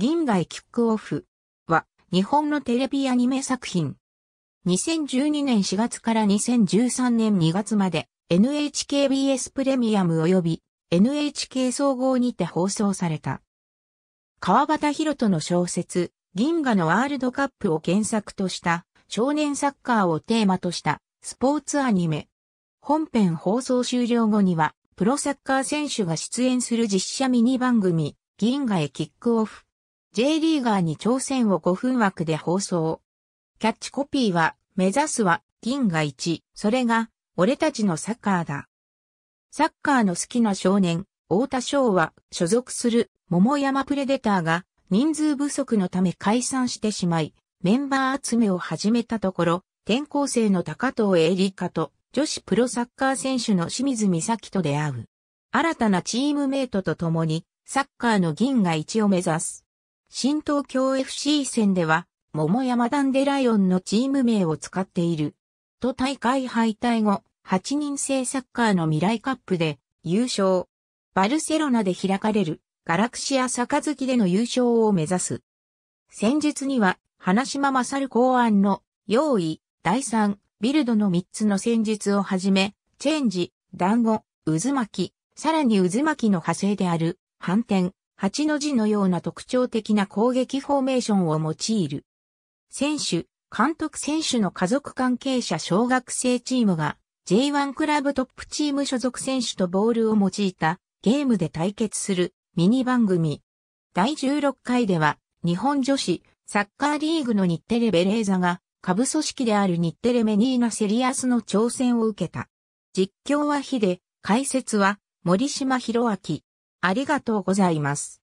銀河へキックオフは日本のテレビアニメ作品。2012年4月から2013年2月まで NHKBS プレミアム及び NHK 総合にて放送された。川端博人の小説、銀河のワールドカップを原作とした少年サッカーをテーマとしたスポーツアニメ。本編放送終了後にはプロサッカー選手が出演する実写ミニ番組、銀河へキックオフ J リーガーに挑戦を5分枠で放送。キャッチコピーは、目指すは、銀が1、それが、俺たちのサッカーだ。サッカーの好きな少年、大田翔は、所属する、桃山プレデターが、人数不足のため解散してしまい、メンバー集めを始めたところ、転校生の高藤エリカと、女子プロサッカー選手の清水美咲と出会う。新たなチームメイトと共に、サッカーの銀が1を目指す。新東京 FC 戦では、桃山ダンデライオンのチーム名を使っている。と大会敗退後、8人制サッカーの未来カップで優勝。バルセロナで開かれるガラクシア杯での優勝を目指す。戦術には、花島勝考案の用意、第3、ビルドの3つの戦術をはじめ、チェンジ、団子、渦巻き、さらに渦巻きの派生である、反転、8の字のような特徴的な攻撃フォーメーションを用いる。選手、監督選手の家族関係者小学生チームが J1 クラブトップチーム所属選手とボールを用いたゲームで対決するミニ番組。第16回では日本女子サッカーリーグの日テレベレーザが下部組織である日テレメニーナセリアスの挑戦を受けた。実況はヒで、解説は森島博明。ありがとうございます。